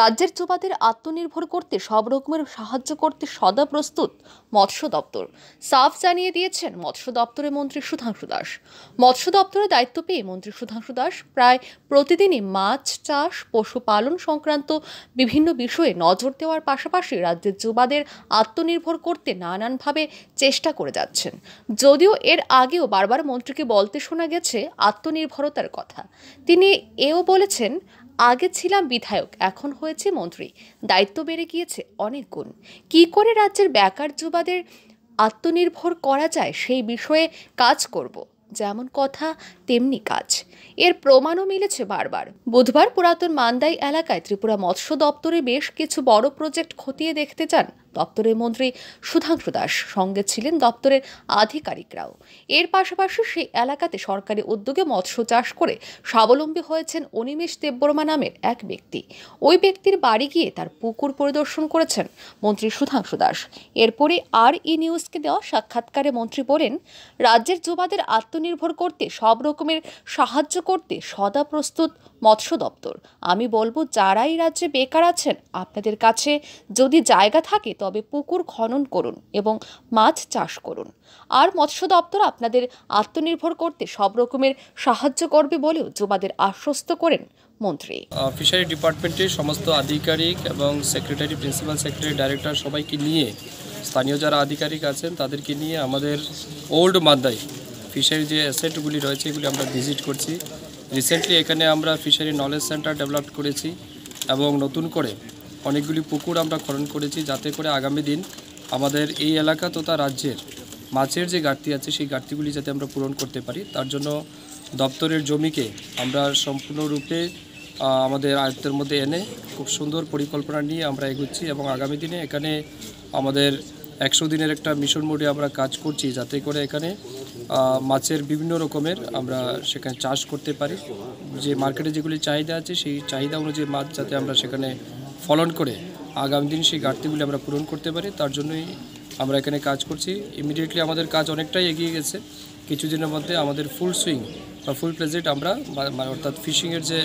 রাজ্যের যুবাদের আত্মনির্ভর করতে সব রকমের সাহায্য করতে সদা প্রস্তুত মৎস্য দপ্তর সাফ জানিয়ে দিয়েছেন মৎস্য দপ্তরের মন্ত্রী সুধাংশু দাস মৎস্য দপ্তরের দায়িত্ব পেয়ে মন্ত্রী সুধাংশু দাস প্রায় প্রতিদিনই মাছ চাষ পশুপালন সংক্রান্ত বিভিন্ন বিষয়ে নজর দেওয়ার পাশাপাশি রাজ্যের যুবাদের আত্মনির্ভর করতে নানানভাবে চেষ্টা করে যাচ্ছেন যদিও এর আগেও বারবার মন্ত্রীকে বলতে শোনা গেছে আত্মনির্ভরতার কথা তিনি এও বলেছেন আগে ছিলাম বিধায়ক এখন হয়েছে মন্ত্রী দায়িত্ব বেড়ে গিয়েছে অনেক গুণ কী করে রাজ্যের বেকার যুবাদের আত্মনির্ভর করা যায় সেই বিষয়ে কাজ করব যেমন কথা তেমনি কাজ এর প্রমাণও মিলেছে বারবার বুধবার পুরাতন মান্দাই এলাকায় ত্রিপুরা মৎস্য দপ্তরে বেশ কিছু বড় প্রজেক্ট খতিয়ে দেখতে চান দপ্তরের মন্ত্রী সুধাংশু দাস সঙ্গে ছিলেন দপ্তরের আধিকারিকরাও এর পাশাপাশি সেই এলাকাতে সরকারি উদ্যোগে মৎস্য চাষ করে স্বাবলম্বী হয়েছেন অনিমেষ দেববর্মা নামের এক ব্যক্তি ওই ব্যক্তির বাড়ি গিয়ে তার পুকুর পরিদর্শন করেছেন মন্ত্রী সুধাংশু দাস এরপরে আর ই নিউজকে দেওয়া সাক্ষাৎকারে মন্ত্রী বলেন রাজ্যের যুবাদের আত্মনির্ভর করতে সব রকম রকমের সাহায্য করতে সদা প্রস্তুত মৎস্য দপ্তর আমি বলবো যারাই রাজ্যে বেকার আছেন আপনাদের কাছে যদি জায়গা থাকে তবে পুকুর খনন করুন এবং মাছ চাষ করুন আর মৎস্য দপ্তর আপনাদের আত্মনির্ভর করতে সব রকমের সাহায্য করবে বলেও যুবাদের আশ্বস্ত করেন মন্ত্রী ফিশারি ডিপার্টমেন্টের সমস্ত আধিকারিক এবং সেক্রেটারি প্রিন্সিপাল সেক্রেটারি ডাইরেক্টর সবাইকে নিয়ে স্থানীয় যারা আধিকারিক আছেন তাদেরকে নিয়ে আমাদের ওল্ড মাদ্দায় ফিশারি যে অ্যাসেটগুলি রয়েছে এগুলি আমরা ভিজিট করছি রিসেন্টলি এখানে আমরা ফিশারি নলেজ সেন্টার ডেভেলপ করেছি এবং নতুন করে অনেকগুলি পুকুর আমরা খনন করেছি যাতে করে আগামী দিন আমাদের এই এলাকা তথা রাজ্যের মাছের যে ঘাটতি আছে সেই ঘাটতিগুলি যাতে আমরা পূরণ করতে পারি তার জন্য দপ্তরের জমিকে আমরা সম্পূর্ণরূপে আমাদের আয়ত্তের মধ্যে এনে খুব সুন্দর পরিকল্পনা নিয়ে আমরা এগুচ্ছি এবং আগামী দিনে এখানে আমাদের একশো দিনের একটা মিশন মোডে আমরা কাজ করছি যাতে করে এখানে মাছের বিভিন্ন রকমের আমরা সেখানে চাষ করতে পারি যে মার্কেটে যেগুলি চাহিদা আছে সেই চাহিদা অনুযায়ী মাছ যাতে আমরা সেখানে ফলন করে আগামী দিন সেই ঘাটতিগুলি আমরা পূরণ করতে পারি তার জন্যই আমরা এখানে কাজ করছি ইমিডিয়েটলি আমাদের কাজ অনেকটাই এগিয়ে গেছে কিছুদিনের মধ্যে আমাদের ফুল সুইং বা ফুল প্লেজেট আমরা মানে অর্থাৎ ফিশিংয়ের যে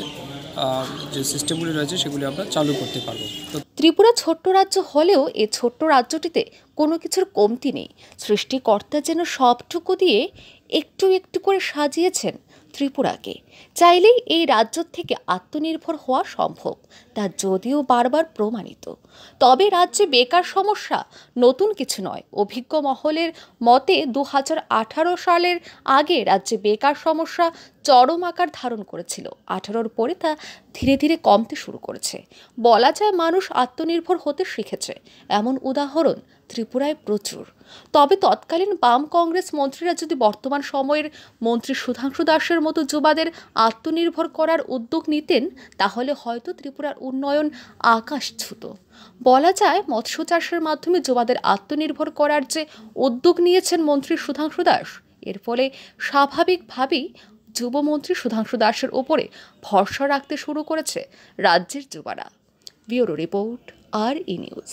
যে সিস্টেমগুলি রয়েছে সেগুলি আমরা চালু করতে পারবো তো ত্রিপুরা ছোট্ট রাজ্য হলেও এ ছোট্ট রাজ্যটিতে কোনো কিছুর কমতি নেই সৃষ্টিকর্তা যেন সবটুকু দিয়ে একটু একটু করে সাজিয়েছেন ত্রিপুরাকে চাইলেই এই রাজ্য থেকে আত্মনির্ভর হওয়া সম্ভব তা যদিও বারবার প্রমাণিত তবে রাজ্যে বেকার সমস্যা নতুন কিছু নয় অভিজ্ঞ মহলের মতে দু সালের আগে রাজ্যে বেকার সমস্যা চরম আকার ধারণ করেছিল আঠারোর পরে তা ধীরে ধীরে কমতে শুরু করেছে বলা যায় মানুষ আত্মনির্ভর হতে শিখেছে এমন উদাহরণ ত্রিপুরায় প্রচুর তবে তৎকালীন বাম কংগ্রেস মন্ত্রীরা যদি বর্তমান সময়ের মন্ত্রী সুধাংশু দাসের মতো যুবাদের আত্মনির্ভর করার উদ্যোগ নিতেন তাহলে হয়তো ত্রিপুরার উন্নয়ন আকাশ ছুত বলা যায় মৎস্য চাষের মাধ্যমে যুবাদের আত্মনির্ভর করার যে উদ্যোগ নিয়েছেন মন্ত্রী সুধাংশু দাস এর ফলে স্বাভাবিকভাবেই যুবমন্ত্রী সুধাংশু দাসের ওপরে ভরসা রাখতে শুরু করেছে রাজ্যের যুবারা bureau report R E news